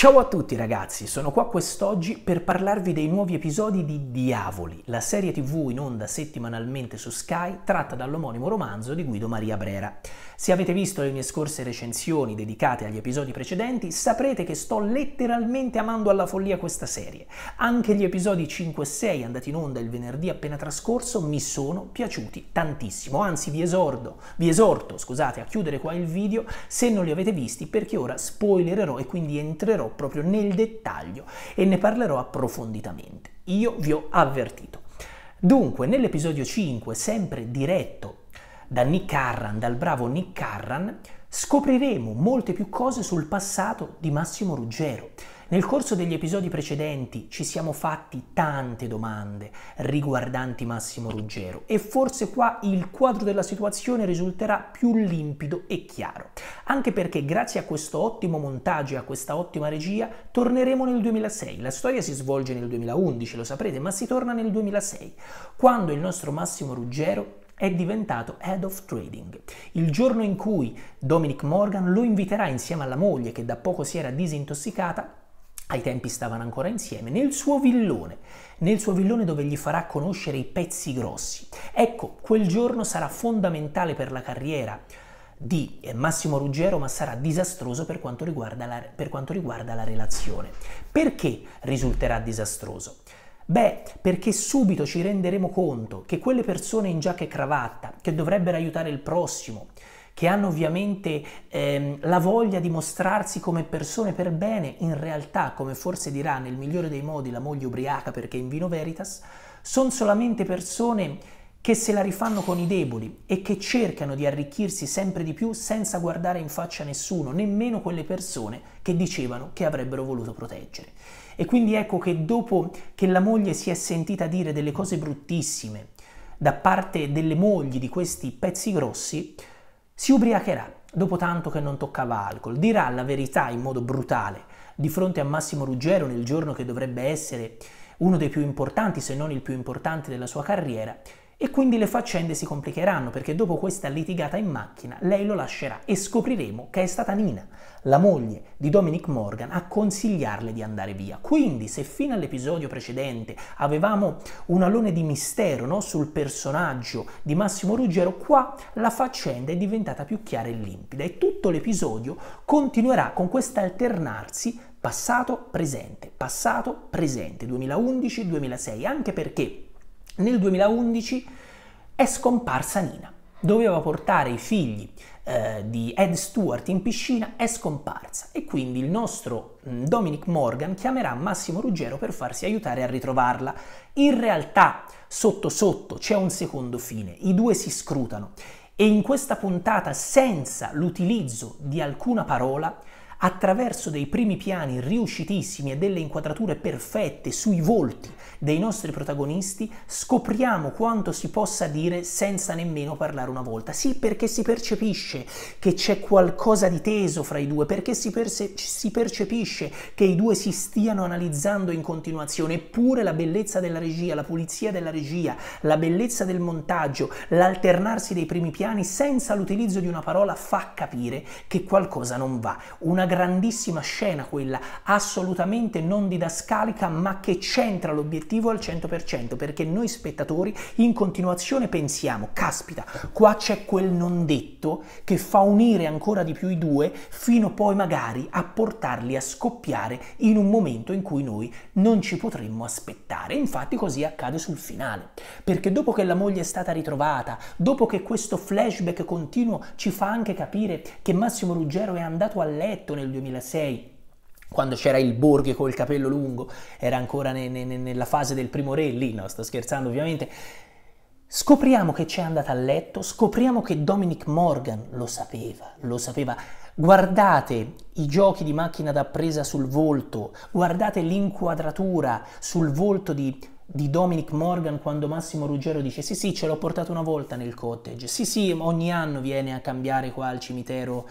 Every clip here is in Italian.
Ciao a tutti ragazzi, sono qua quest'oggi per parlarvi dei nuovi episodi di Diavoli, la serie tv in onda settimanalmente su Sky tratta dall'omonimo romanzo di Guido Maria Brera. Se avete visto le mie scorse recensioni dedicate agli episodi precedenti, saprete che sto letteralmente amando alla follia questa serie. Anche gli episodi 5 e 6 andati in onda il venerdì appena trascorso mi sono piaciuti tantissimo, anzi vi, esordo, vi esorto scusate, a chiudere qua il video se non li avete visti perché ora spoilererò e quindi entrerò proprio nel dettaglio e ne parlerò approfonditamente. Io vi ho avvertito. Dunque, nell'episodio 5, sempre diretto da Nick Carran, dal bravo Nick Carran, scopriremo molte più cose sul passato di Massimo Ruggero nel corso degli episodi precedenti ci siamo fatti tante domande riguardanti Massimo Ruggero e forse qua il quadro della situazione risulterà più limpido e chiaro, anche perché grazie a questo ottimo montaggio e a questa ottima regia torneremo nel 2006. La storia si svolge nel 2011, lo saprete, ma si torna nel 2006, quando il nostro Massimo Ruggero è diventato head of trading. Il giorno in cui Dominic Morgan lo inviterà insieme alla moglie che da poco si era disintossicata ai tempi stavano ancora insieme, nel suo villone, nel suo villone dove gli farà conoscere i pezzi grossi. Ecco, quel giorno sarà fondamentale per la carriera di eh, Massimo Ruggero, ma sarà disastroso per quanto riguarda la, quanto riguarda la relazione. Perché risulterà disastroso? Beh, perché subito ci renderemo conto che quelle persone in giacca e cravatta, che dovrebbero aiutare il prossimo, che hanno ovviamente ehm, la voglia di mostrarsi come persone per bene, in realtà, come forse dirà nel migliore dei modi la moglie ubriaca perché in vino veritas, sono solamente persone che se la rifanno con i deboli e che cercano di arricchirsi sempre di più senza guardare in faccia nessuno, nemmeno quelle persone che dicevano che avrebbero voluto proteggere. E quindi ecco che dopo che la moglie si è sentita dire delle cose bruttissime da parte delle mogli di questi pezzi grossi, si ubriacherà, dopo tanto che non toccava alcol, dirà la verità in modo brutale di fronte a Massimo Ruggero nel giorno che dovrebbe essere uno dei più importanti, se non il più importante della sua carriera, e quindi le faccende si complicheranno perché dopo questa litigata in macchina lei lo lascerà e scopriremo che è stata Nina, la moglie di Dominic Morgan, a consigliarle di andare via. Quindi se fino all'episodio precedente avevamo un alone di mistero no, sul personaggio di Massimo Ruggero, qua la faccenda è diventata più chiara e limpida e tutto l'episodio continuerà con questo alternarsi passato-presente, passato-presente, 2011-2006, anche perché nel 2011 è scomparsa Nina. Doveva portare i figli eh, di Ed Stewart in piscina, è scomparsa e quindi il nostro mm, Dominic Morgan chiamerà Massimo Ruggero per farsi aiutare a ritrovarla. In realtà, sotto sotto, c'è un secondo fine, i due si scrutano e in questa puntata, senza l'utilizzo di alcuna parola, attraverso dei primi piani riuscitissimi e delle inquadrature perfette sui volti dei nostri protagonisti, scopriamo quanto si possa dire senza nemmeno parlare una volta. Sì, perché si percepisce che c'è qualcosa di teso fra i due, perché si, perce- si percepisce che i due si stiano analizzando in continuazione, eppure la bellezza della regia, la pulizia della regia, la bellezza del montaggio, l'alternarsi dei primi piani senza l'utilizzo di una parola fa capire che qualcosa non va. Una grandissima scena quella, assolutamente non didascalica, ma che centra l'obiettivo al 100%, perché noi spettatori in continuazione pensiamo, caspita, qua c'è quel non detto che fa unire ancora di più i due, fino poi magari a portarli a scoppiare in un momento in cui noi non ci potremmo aspettare. Infatti così accade sul finale, perché dopo che la moglie è stata ritrovata, dopo che questo flashback continuo ci fa anche capire che Massimo Ruggero è andato a letto nel 2006 quando c'era il Borghi col capello lungo, era ancora ne, ne, nella fase del primo re lì, no sto scherzando ovviamente, scopriamo che c'è andata a letto, scopriamo che Dominic Morgan lo sapeva, lo sapeva. Guardate i giochi di macchina da presa sul volto, guardate l'inquadratura sul volto di, di Dominic Morgan quando Massimo Ruggero dice sì sì ce l'ho portato una volta nel cottage, sì sì ogni anno viene a cambiare qua al cimitero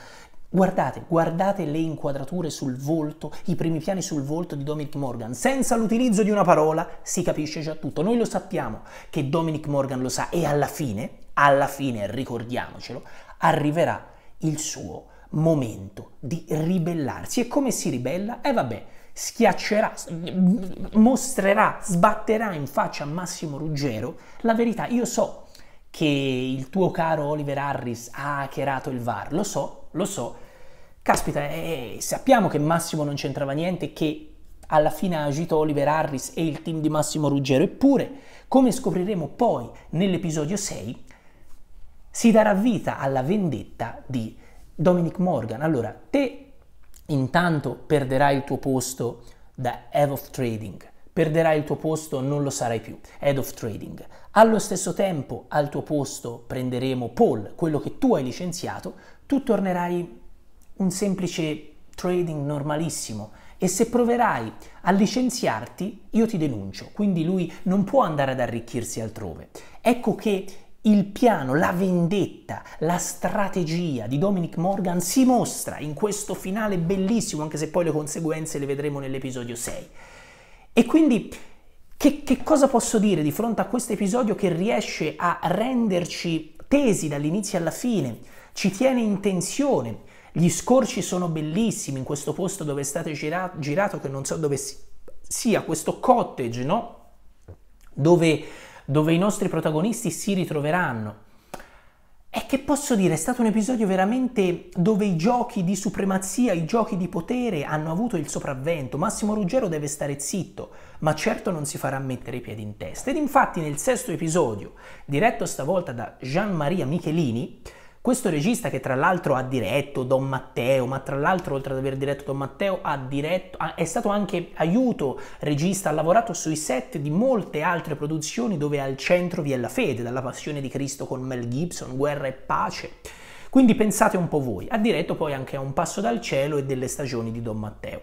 Guardate, guardate le inquadrature sul volto, i primi piani sul volto di Dominic Morgan. Senza l'utilizzo di una parola si capisce già tutto. Noi lo sappiamo che Dominic Morgan lo sa e alla fine, alla fine, ricordiamocelo, arriverà il suo momento di ribellarsi. E come si ribella? E eh vabbè, schiaccerà, mostrerà, sbatterà in faccia a Massimo Ruggero la verità. Io so che il tuo caro Oliver Harris ha hackerato il VAR, lo so, lo so, caspita, eh, sappiamo che Massimo non c'entrava niente, che alla fine ha agito Oliver Harris e il team di Massimo Ruggero, eppure, come scopriremo poi nell'episodio 6, si darà vita alla vendetta di Dominic Morgan. Allora, te intanto perderai il tuo posto da Head of Trading, perderai il tuo posto, non lo sarai più. Head of Trading. Allo stesso tempo al tuo posto prenderemo Paul, quello che tu hai licenziato, tu tornerai un semplice trading normalissimo e se proverai a licenziarti io ti denuncio, quindi lui non può andare ad arricchirsi altrove. Ecco che il piano, la vendetta, la strategia di Dominic Morgan si mostra in questo finale bellissimo, anche se poi le conseguenze le vedremo nell'episodio 6. E quindi che, che cosa posso dire di fronte a questo episodio che riesce a renderci tesi dall'inizio alla fine, ci tiene in tensione? Gli scorci sono bellissimi in questo posto dove è stato gira- girato, che non so dove si- sia, questo cottage, no? Dove, dove i nostri protagonisti si ritroveranno. E che posso dire, è stato un episodio veramente dove i giochi di supremazia, i giochi di potere hanno avuto il sopravvento. Massimo Ruggero deve stare zitto, ma certo non si farà mettere i piedi in testa. Ed infatti nel sesto episodio, diretto stavolta da Gian Maria Michelini, questo regista che tra l'altro ha diretto Don Matteo, ma tra l'altro oltre ad aver diretto Don Matteo diretto, è stato anche aiuto regista, ha lavorato sui set di molte altre produzioni dove al centro vi è la fede, dalla passione di Cristo con Mel Gibson, Guerra e Pace. Quindi pensate un po' voi, ha diretto poi anche A un passo dal cielo e delle stagioni di Don Matteo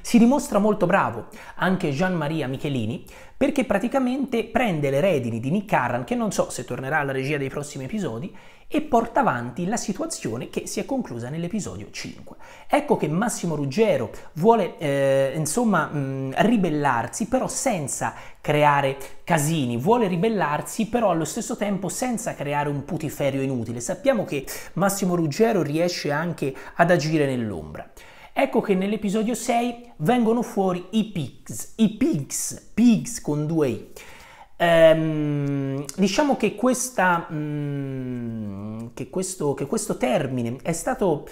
si dimostra molto bravo, anche Gian-Maria Michelini, perché praticamente prende le redini di Nick Carran, che non so se tornerà alla regia dei prossimi episodi, e porta avanti la situazione che si è conclusa nell'episodio 5. Ecco che Massimo Ruggero vuole eh, insomma mh, ribellarsi però senza creare casini, vuole ribellarsi però allo stesso tempo senza creare un putiferio inutile. Sappiamo che Massimo Ruggero riesce anche ad agire nell'ombra ecco che nell'episodio 6 vengono fuori i pigs, i pigs, pigs con due i. Ehm, diciamo che, questa, mh, mm, che, questo, che questo termine è stato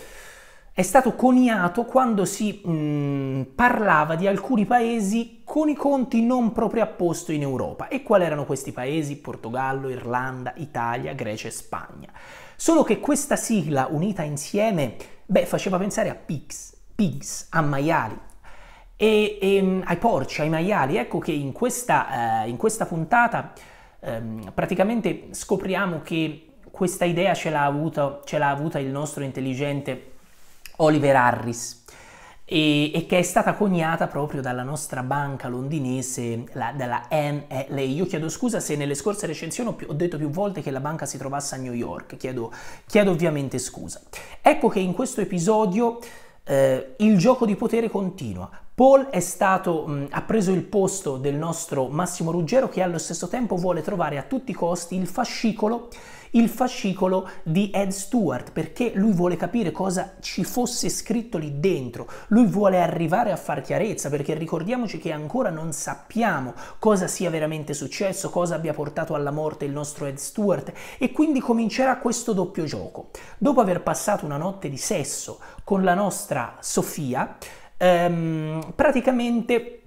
è stato coniato quando si mh, mm, parlava di alcuni paesi con i conti non proprio a posto in Europa. E quali erano questi paesi? Portogallo, Irlanda, Italia, Grecia e Spagna. Solo che questa sigla unita insieme, beh, faceva pensare a pigs pigs, a maiali. E, e, ehm, ai porci, ai maiali, ecco che in questa, eh, in questa puntata ehm, praticamente scopriamo che questa idea ce l'ha, avuta, ce l'ha avuta il nostro intelligente Oliver Harris e, e, che è stata coniata proprio dalla nostra banca londinese, la, dalla NLA. Io chiedo scusa se nelle scorse recensioni ho, più, ho, detto più volte che la banca si trovasse a New York, chiedo, chiedo ovviamente scusa. Ecco che in questo episodio eh, il gioco di potere continua. Paul stato, mh, mm, ha preso il posto del nostro Massimo Ruggero che allo stesso tempo vuole trovare a tutti i costi il fascicolo il fascicolo di Ed Stewart perché lui vuole capire cosa ci fosse scritto lì dentro, lui vuole arrivare a far chiarezza perché ricordiamoci che ancora non sappiamo cosa sia veramente successo, cosa abbia portato alla morte il nostro Ed Stewart e quindi comincerà questo doppio gioco. Dopo aver passato una notte di sesso con la nostra Sofia, ehm, praticamente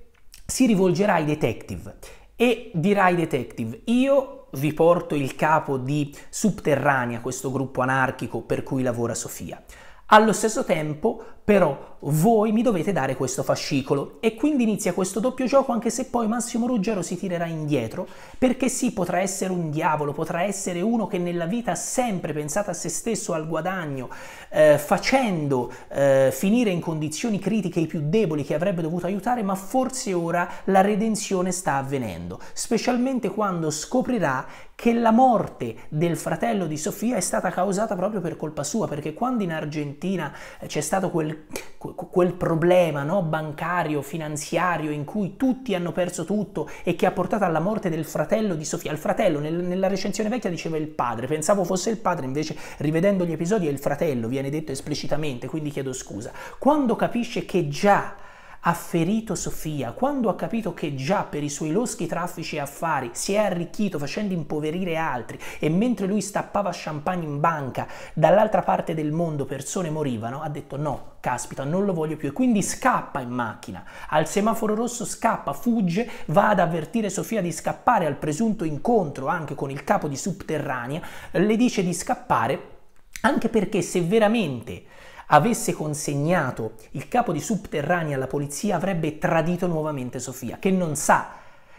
si rivolgerà ai detective e dirai detective, io vi porto il capo di Subterranea, questo gruppo anarchico per cui lavora Sofia. Allo stesso tempo, però, voi mi dovete dare questo fascicolo e quindi inizia questo doppio gioco anche se poi Massimo Ruggero si tirerà indietro, perché sì, potrà essere un diavolo, potrà essere uno che nella vita ha sempre pensato a se stesso, al guadagno, eh, facendo eh, finire in condizioni critiche i più deboli che avrebbe dovuto aiutare, ma forse ora la redenzione sta avvenendo, specialmente quando scoprirà che la morte del fratello di Sofia è stata causata proprio per colpa sua, perché quando in Argentina eh, c'è stato quel, quel problema no, bancario, finanziario, in cui tutti hanno perso tutto e che ha portato alla morte del fratello di Sofia, il fratello nel, nella recensione vecchia diceva il padre, pensavo fosse il padre, invece rivedendo gli episodi è il fratello, viene detto esplicitamente, quindi chiedo scusa. Quando capisce che già ha ferito Sofia, quando ha capito che già per i suoi loschi traffici e affari si è arricchito facendo impoverire altri e mentre lui stappava champagne in banca, dall'altra parte del mondo persone morivano, ha detto no, caspita, non lo voglio più e quindi scappa in macchina. Al semaforo rosso scappa, fugge, va ad avvertire Sofia di scappare al presunto incontro anche con il capo di Subterranea, le dice di scappare anche perché se veramente avesse consegnato il capo di subterranei alla polizia avrebbe tradito nuovamente Sofia, che non sa,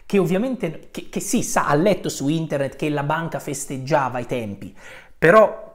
che ovviamente, che, che sì, sa, ha letto su internet che la banca festeggiava i tempi, però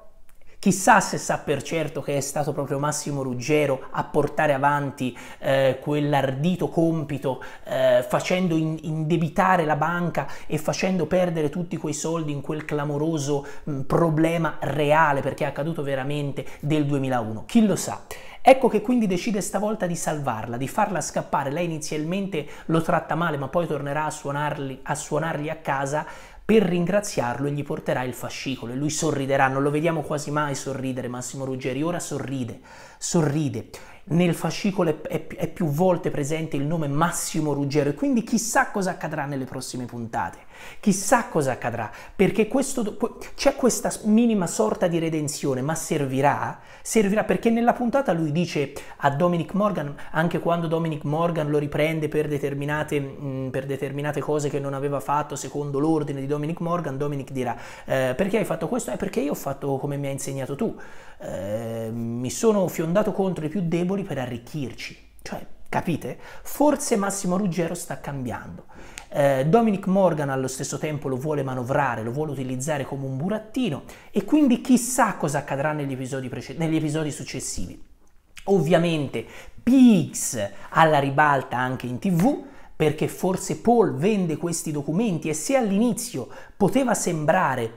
Chissà se sa per certo che è stato proprio Massimo Ruggero a portare avanti eh, quell'ardito compito eh, facendo in indebitare la banca e facendo perdere tutti quei soldi in quel clamoroso mh, problema reale perché è accaduto veramente del 2001. Chi lo sa? Ecco che quindi decide stavolta di salvarla, di farla scappare. Lei inizialmente lo tratta male, ma poi tornerà a, suonarli, a suonargli a casa per ringraziarlo e gli porterà il fascicolo e lui sorriderà, non lo vediamo quasi mai sorridere Massimo Ruggeri, ora sorride, sorride nel fascicolo è, è più volte presente il nome Massimo Ruggero e quindi chissà cosa accadrà nelle prossime puntate, chissà cosa accadrà, perché questo, c'è questa minima sorta di redenzione, ma servirà? Servirà perché nella puntata lui dice a Dominic Morgan, anche quando Dominic Morgan lo riprende per determinate, mh, per determinate cose che non aveva fatto secondo l'ordine di Dominic Morgan, Dominic dirà eh, perché hai fatto questo? È eh, perché io ho fatto come mi hai insegnato tu. Ehm, mi sono fiondato contro i più deboli per arricchirci. Cioè, capite? Forse Massimo Ruggero sta cambiando. Eh, Dominic Morgan allo stesso tempo lo vuole manovrare, lo vuole utilizzare come un burattino e quindi chissà cosa accadrà negli episodi, prece- negli episodi successivi. Ovviamente Pigs alla ribalta anche in tv, perché forse Paul vende questi documenti e se all'inizio poteva sembrare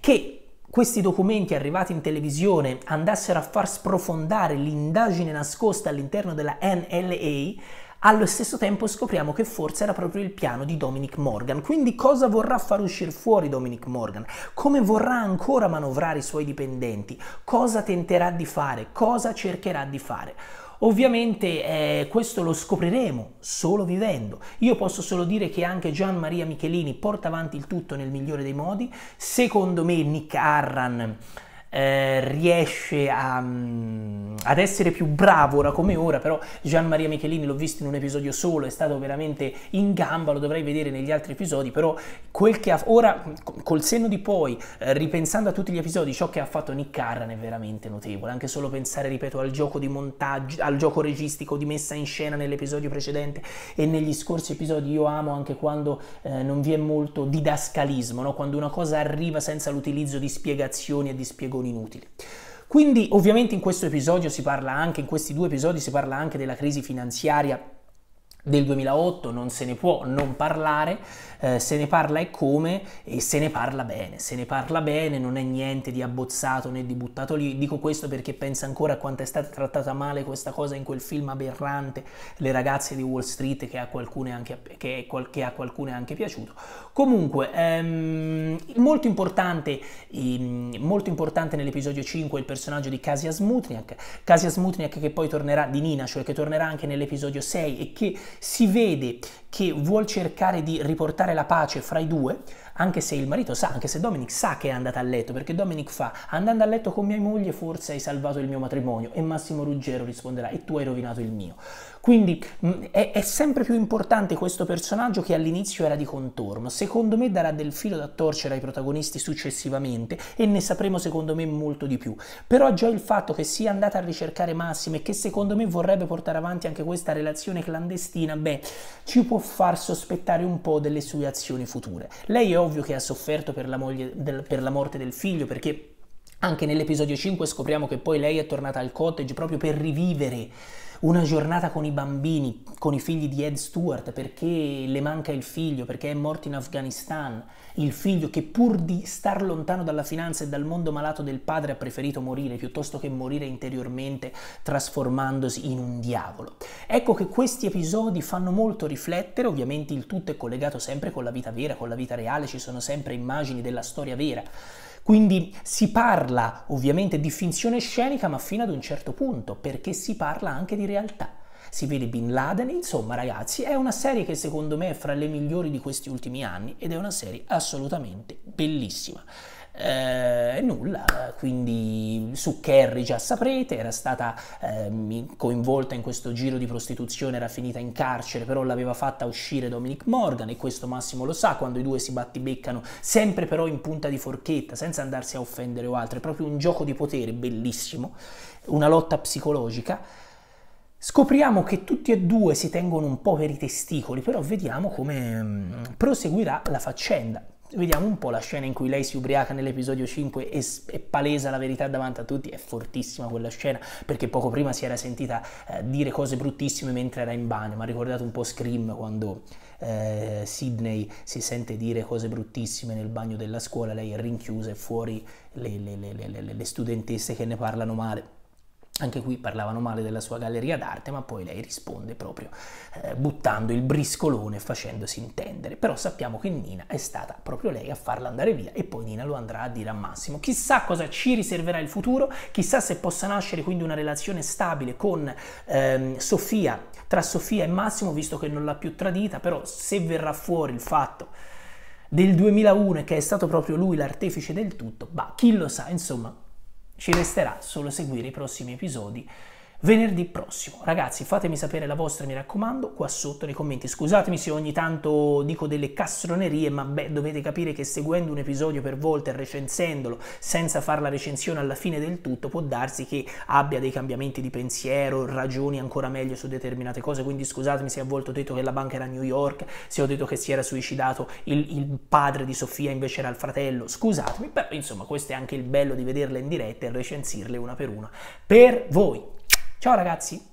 che questi documenti arrivati in televisione andassero a far sprofondare l'indagine nascosta all'interno della NLA, allo stesso tempo scopriamo che forse era proprio il piano di Dominic Morgan. Quindi cosa vorrà far uscire fuori Dominic Morgan? Come vorrà ancora manovrare i suoi dipendenti? Cosa tenterà di fare? Cosa cercherà di fare? Ovviamente eh, questo lo scopriremo solo vivendo. Io posso solo dire che anche Gian Maria Michelini porta avanti il tutto nel migliore dei modi. Secondo me Nick Arran eh, riesce a, mm, ad essere più bravo ora come ora, però Gian Maria Michelini l'ho visto in un episodio solo, è stato veramente in gamba, lo dovrei vedere negli altri episodi, però quel che ha, ora col senno di poi, eh, ripensando a tutti gli episodi, ciò che ha fatto Nick Carran è veramente notevole, anche solo pensare, ripeto, al gioco di montaggio, al gioco registico di messa in scena nell'episodio precedente e negli scorsi episodi io amo anche quando eh, non vi è molto didascalismo, no? quando una cosa arriva senza l'utilizzo di spiegazioni e di spiegoni informazioni inutili. Quindi ovviamente in questo episodio si parla anche, in questi due episodi si parla anche della crisi finanziaria del 2008, non se ne può non parlare, eh, se ne parla e come e se ne parla bene, se ne parla bene, non è niente di abbozzato né di buttato lì, dico questo perché pensa ancora a quanto è stata trattata male questa cosa in quel film aberrante, Le ragazze di Wall Street che a qualcuno è anche, che, che a qualcuno è anche piaciuto. Comunque, ehm, molto importante, ehm, molto importante nell'episodio 5 il personaggio di Casia Smutniak, Casia Smutniak che poi tornerà di Nina, cioè che tornerà anche nell'episodio 6 e che si vede che vuol cercare di riportare la pace fra i due, anche se il marito sa, anche se Dominic sa che è andata a letto, perché Dominic fa, andando a letto con mia moglie forse hai salvato il mio matrimonio e Massimo Ruggero risponderà, e tu hai rovinato il mio. Quindi mh, mm, è, è, sempre più importante questo personaggio che all'inizio era di contorno. Secondo me darà del filo da torcere ai protagonisti successivamente e ne sapremo secondo me molto di più. Però già il fatto che sia andata a ricercare Massimo e che secondo me vorrebbe portare avanti anche questa relazione clandestina, beh, ci può far sospettare un po' delle sue azioni future. Lei è ovvio che ha sofferto per la, moglie, del, per la morte del figlio perché anche nell'episodio 5 scopriamo che poi lei è tornata al cottage proprio per rivivere una giornata con i bambini, con i figli di Ed Stewart, perché le manca il figlio, perché è morto in Afghanistan, il figlio che pur di star lontano dalla finanza e dal mondo malato del padre ha preferito morire piuttosto che morire interiormente trasformandosi in un diavolo. Ecco che questi episodi fanno molto riflettere, ovviamente il tutto è collegato sempre con la vita vera, con la vita reale, ci sono sempre immagini della storia vera quindi si parla ovviamente di finzione scenica, ma fino ad un certo punto, perché si parla anche di realtà si vede Bin Laden, insomma ragazzi è una serie che secondo me è fra le migliori di questi ultimi anni ed è una serie assolutamente bellissima. Eh, nulla, quindi su Kerry già saprete, era stata eh, coinvolta in questo giro di prostituzione, era finita in carcere, però l'aveva fatta uscire Dominic Morgan e questo Massimo lo sa, quando i due si battibeccano, sempre però in punta di forchetta, senza andarsi a offendere o altro, è proprio un gioco di potere bellissimo, una lotta psicologica. Scopriamo che tutti e due si tengono un po' per i testicoli, però vediamo come mm, proseguirà la faccenda. Vediamo un po' la scena in cui lei si ubriaca nell'episodio 5 e, e palesa la verità davanti a tutti. È fortissima quella scena perché poco prima si era sentita eh, dire cose bruttissime mentre era in bagno. Mi ha ricordato un po' Scream quando eh, Sidney si sente dire cose bruttissime nel bagno della scuola. Lei è rinchiusa e fuori le, le, le, le studentesse che ne parlano male. Anche qui parlavano male della sua galleria d'arte, ma poi lei risponde proprio eh, buttando il briscolone facendosi intendere. Però sappiamo che Nina è stata proprio lei a farla andare via e poi Nina lo andrà a dire a Massimo. Chissà cosa ci riserverà il futuro, chissà se possa nascere quindi una relazione stabile con ehm, Sofia, tra Sofia e Massimo, visto che non l'ha più tradita, però se verrà fuori il fatto del 2001 che è stato proprio lui l'artefice del tutto, ma chi lo sa, insomma, ci resterà solo seguire i prossimi episodi venerdì prossimo. Ragazzi, fatemi sapere la vostra, mi raccomando, qua sotto nei commenti. Scusatemi se ogni tanto dico delle castronerie, ma beh, dovete capire che seguendo un episodio per volta e recensendolo senza fare la recensione alla fine del tutto, può darsi che abbia dei cambiamenti di pensiero, ragioni ancora meglio su determinate cose, quindi scusatemi se a volte ho detto che la banca era a New York, se ho detto che si era suicidato il, il padre di Sofia invece era il fratello, scusatemi, però insomma questo è anche il bello di vederle in diretta e recensirle una per una. Per voi! Ciao ragazzi!